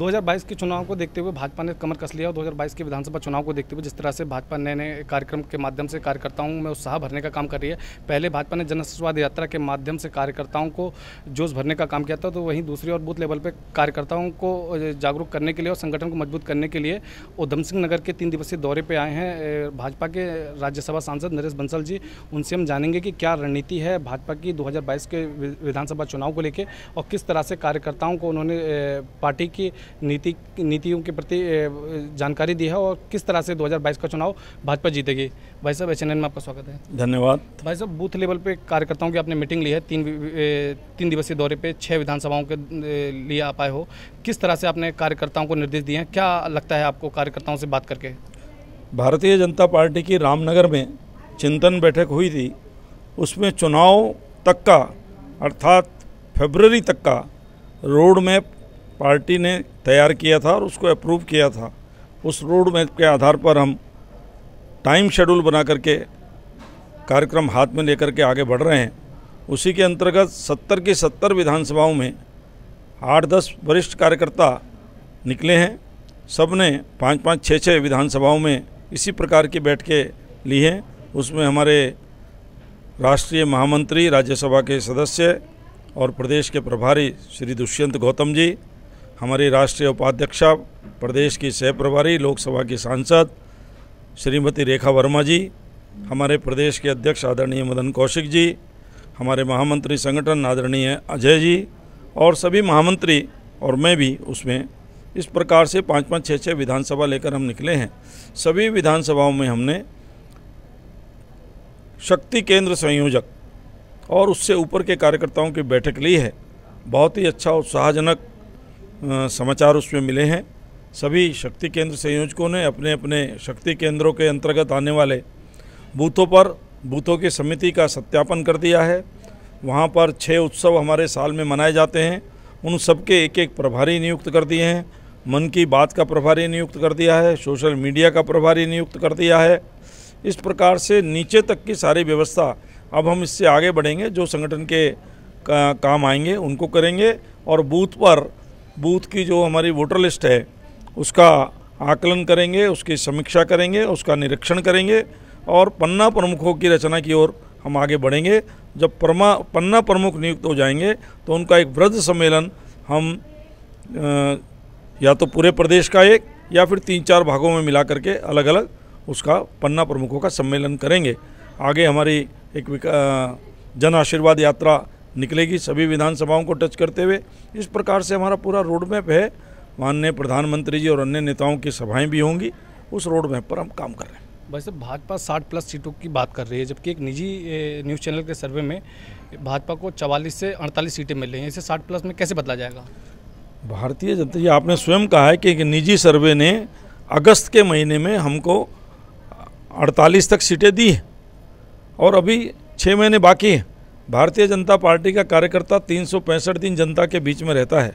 2022 के चुनाव को देखते हुए भाजपा ने कमर कस लिया और 2022 के विधानसभा चुनाव को देखते हुए जिस तरह से भाजपा नए नए कार्यक्रम के माध्यम से कार्यकर्ताओं में उत्साह भरने का काम कर रही है पहले भाजपा ने जनस्वाद यात्रा के माध्यम से कार्यकर्ताओं को जोश भरने का काम किया था तो वहीं दूसरी और बूथ लेवल पर कार्यकर्ताओं को जागरूक करने के लिए और संगठन को मजबूत करने के लिए उधम सिंह नगर के तीन दिवसीय दौरे पर आए हैं भाजपा के राज्यसभा सांसद नरेश बंसल जी उनसे हम जानेंगे कि क्या रणनीति है भाजपा की दो के विधानसभा चुनाव को लेकर और किस तरह से कार्यकर्ताओं को उन्होंने पार्टी की नीति नीतियों के प्रति जानकारी दी है और किस तरह से 2022 का चुनाव भाजपा जीतेगी भाई साहब एच में आपका स्वागत है धन्यवाद भाई साहब बूथ लेवल पे कार्यकर्ताओं की आपने मीटिंग ली है तीन तीन दिवसीय दौरे पर छः विधानसभाओं के लिए आप आए हो किस तरह से आपने कार्यकर्ताओं को निर्देश दिए हैं क्या लगता है आपको कार्यकर्ताओं से बात करके भारतीय जनता पार्टी की रामनगर में चिंतन बैठक हुई थी उसमें चुनाव तक का अर्थात फेबररी तक का रोड मैप पार्टी ने तैयार किया था और उसको अप्रूव किया था उस रोड मैप के आधार पर हम टाइम शेड्यूल बना करके कार्यक्रम हाथ में लेकर के आगे बढ़ रहे हैं उसी के अंतर्गत सत्तर की सत्तर विधानसभाओं में आठ दस वरिष्ठ कार्यकर्ता निकले हैं सब ने पाँच पाँच छः छः विधानसभाओं में इसी प्रकार की बैठकें ली हैं उसमें हमारे राष्ट्रीय महामंत्री राज्यसभा के सदस्य और प्रदेश के प्रभारी श्री दुष्यंत गौतम जी हमारे राष्ट्रीय उपाध्यक्ष प्रदेश की सह प्रभारी लोकसभा की सांसद श्रीमती रेखा वर्मा जी हमारे प्रदेश के अध्यक्ष आदरणीय मदन कौशिक जी हमारे महामंत्री संगठन आदरणीय अजय जी और सभी महामंत्री और मैं भी उसमें इस प्रकार से पाँच पाँच छः छः विधानसभा लेकर हम निकले हैं सभी विधानसभाओं में हमने शक्ति केंद्र संयोजक और उससे ऊपर के कार्यकर्ताओं की बैठक ली है बहुत ही अच्छा उत्साहजनक समाचार उसमें मिले हैं सभी शक्ति केंद्र संयोजकों ने अपने अपने शक्ति केंद्रों के अंतर्गत आने वाले बूथों पर बूथों की समिति का सत्यापन कर दिया है वहाँ पर छः उत्सव हमारे साल में मनाए जाते हैं उन सबके एक एक प्रभारी नियुक्त कर दिए हैं मन की बात का प्रभारी नियुक्त कर दिया है सोशल मीडिया का प्रभारी नियुक्त कर दिया है इस प्रकार से नीचे तक की सारी व्यवस्था अब हम इससे आगे बढ़ेंगे जो संगठन के का, काम आएंगे उनको करेंगे और बूथ पर बूथ की जो हमारी वोटर लिस्ट है उसका आकलन करेंगे उसकी समीक्षा करेंगे उसका निरीक्षण करेंगे और पन्ना प्रमुखों की रचना की ओर हम आगे बढ़ेंगे जब परमा पन्ना प्रमुख नियुक्त हो जाएंगे तो उनका एक वृद्ध सम्मेलन हम या तो पूरे प्रदेश का एक या फिर तीन चार भागों में मिला करके अलग अलग उसका पन्ना प्रमुखों का सम्मेलन करेंगे आगे हमारी एक जन आशीर्वाद यात्रा निकलेगी सभी विधानसभाओं को टच करते हुए इस प्रकार से हमारा पूरा रोड मैप है माननीय प्रधानमंत्री जी और अन्य नेताओं की सभाएं भी होंगी उस रोड मैप पर हम काम कर रहे हैं भाई साहब भाजपा 60 प्लस सीटों की बात कर रही है जबकि एक निजी न्यूज़ चैनल के सर्वे में भाजपा को 44 से 48 सीटें मिल रही हैं इसे 60 प्लस में कैसे बदला जाएगा भारतीय जनता जी आपने स्वयं कहा है कि एक निजी सर्वे ने अगस्त के महीने में हमको 48 तक सीटें दी और अभी छः महीने बाकी हैं भारतीय जनता पार्टी का कार्यकर्ता तीन दिन जनता के बीच में रहता है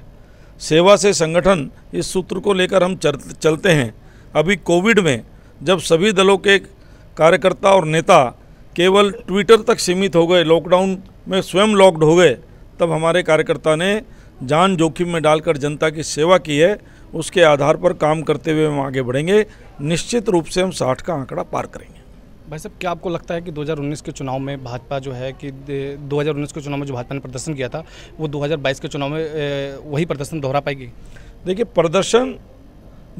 सेवा से संगठन इस सूत्र को लेकर हम चलते हैं अभी कोविड में जब सभी दलों के कार्यकर्ता और नेता केवल ट्विटर तक सीमित हो गए लॉकडाउन में स्वयं लॉक्ड हो गए तब हमारे कार्यकर्ता ने जान जोखिम में डालकर जनता की सेवा की है उसके आधार पर काम करते हुए हम आगे बढ़ेंगे निश्चित रूप से हम साठ का आंकड़ा पार करेंगे भाई साहब क्या आपको लगता है कि 2019 के चुनाव में भाजपा जो है कि 2019 के चुनाव में जो भाजपा ने प्रदर्शन किया था वो 2022 के चुनाव में वही प्रदर्शन दोहरा पाएगी देखिए प्रदर्शन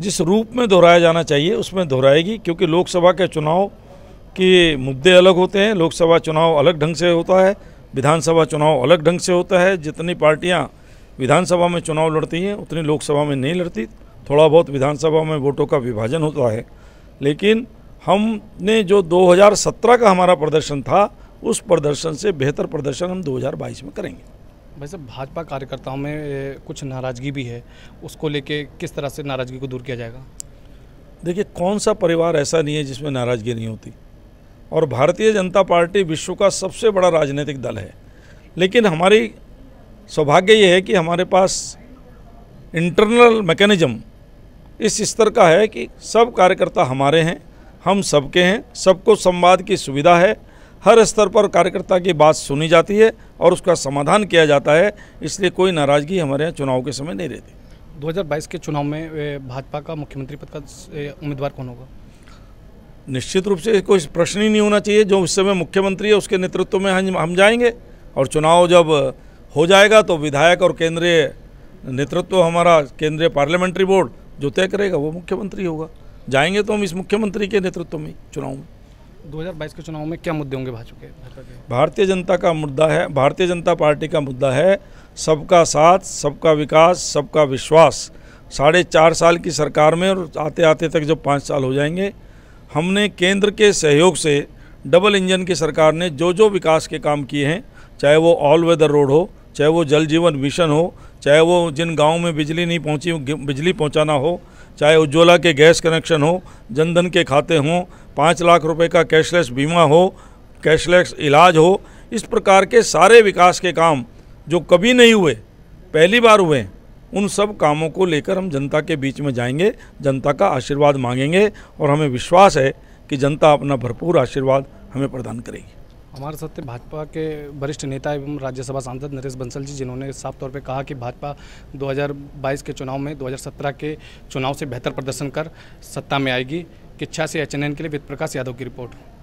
जिस रूप में दोहराया जाना चाहिए उसमें दोहराएगी क्योंकि लोकसभा के चुनाव के मुद्दे अलग होते हैं लोकसभा चुनाव अलग ढंग से होता है विधानसभा चुनाव अलग ढंग से होता है जितनी पार्टियाँ विधानसभा में चुनाव लड़ती हैं उतनी लोकसभा में नहीं लड़ती थोड़ा बहुत विधानसभा में वोटों का विभाजन होता है लेकिन हमने जो 2017 का हमारा प्रदर्शन था उस प्रदर्शन से बेहतर प्रदर्शन हम 2022 में करेंगे वैसे भाजपा कार्यकर्ताओं में कुछ नाराज़गी भी है उसको लेके किस तरह से नाराज़गी को दूर किया जाएगा देखिए कौन सा परिवार ऐसा नहीं है जिसमें नाराज़गी नहीं होती और भारतीय जनता पार्टी विश्व का सबसे बड़ा राजनीतिक दल है लेकिन हमारी सौभाग्य ये है कि हमारे पास इंटरनल मैकेनिज्म इस स्तर का है कि सब कार्यकर्ता हमारे हैं हम सबके हैं सबको संवाद की सुविधा है हर स्तर पर कार्यकर्ता की बात सुनी जाती है और उसका समाधान किया जाता है इसलिए कोई नाराज़गी हमारे यहाँ चुनाव के समय नहीं रहती 2022 के चुनाव में भाजपा का मुख्यमंत्री पद का उम्मीदवार कौन होगा निश्चित रूप से कोई प्रश्न ही नहीं होना चाहिए जो उस समय मुख्यमंत्री है उसके नेतृत्व में हम हम जाएंगे और चुनाव जब हो जाएगा तो विधायक और केंद्रीय नेतृत्व हमारा केंद्रीय पार्लियामेंट्री बोर्ड जो तय करेगा वो मुख्यमंत्री होगा जाएंगे तो हम इस मुख्यमंत्री के नेतृत्व में चुनाव में दो के चुनाव में क्या मुद्दे होंगे भाजपा के भारतीय जनता का मुद्दा है भारतीय जनता पार्टी का मुद्दा है सबका साथ सबका विकास सबका विश्वास साढ़े चार साल की सरकार में और आते आते तक जब पाँच साल हो जाएंगे हमने केंद्र के सहयोग से डबल इंजन की सरकार ने जो जो विकास के काम किए हैं चाहे वो ऑल वेदर रोड हो चाहे वो जल जीवन मिशन हो चाहे वो जिन गाँव में बिजली नहीं पहुँची बिजली पहुँचाना हो चाहे उज्ज्वला के गैस कनेक्शन हो जनधन के खाते हों पाँच लाख रुपए का कैशलेस बीमा हो कैशलेस इलाज हो इस प्रकार के सारे विकास के काम जो कभी नहीं हुए पहली बार हुए उन सब कामों को लेकर हम जनता के बीच में जाएंगे जनता का आशीर्वाद मांगेंगे और हमें विश्वास है कि जनता अपना भरपूर आशीर्वाद हमें प्रदान करेगी हमारे साथ भाजपा के वरिष्ठ नेता एवं राज्यसभा सांसद नरेश बंसल जी जिन्होंने साफ तौर पर कहा कि भाजपा 2022 के चुनाव में 2017 के चुनाव से बेहतर प्रदर्शन कर सत्ता में आएगी किच्छा से एच के लिए वित्त प्रकाश यादव की रिपोर्ट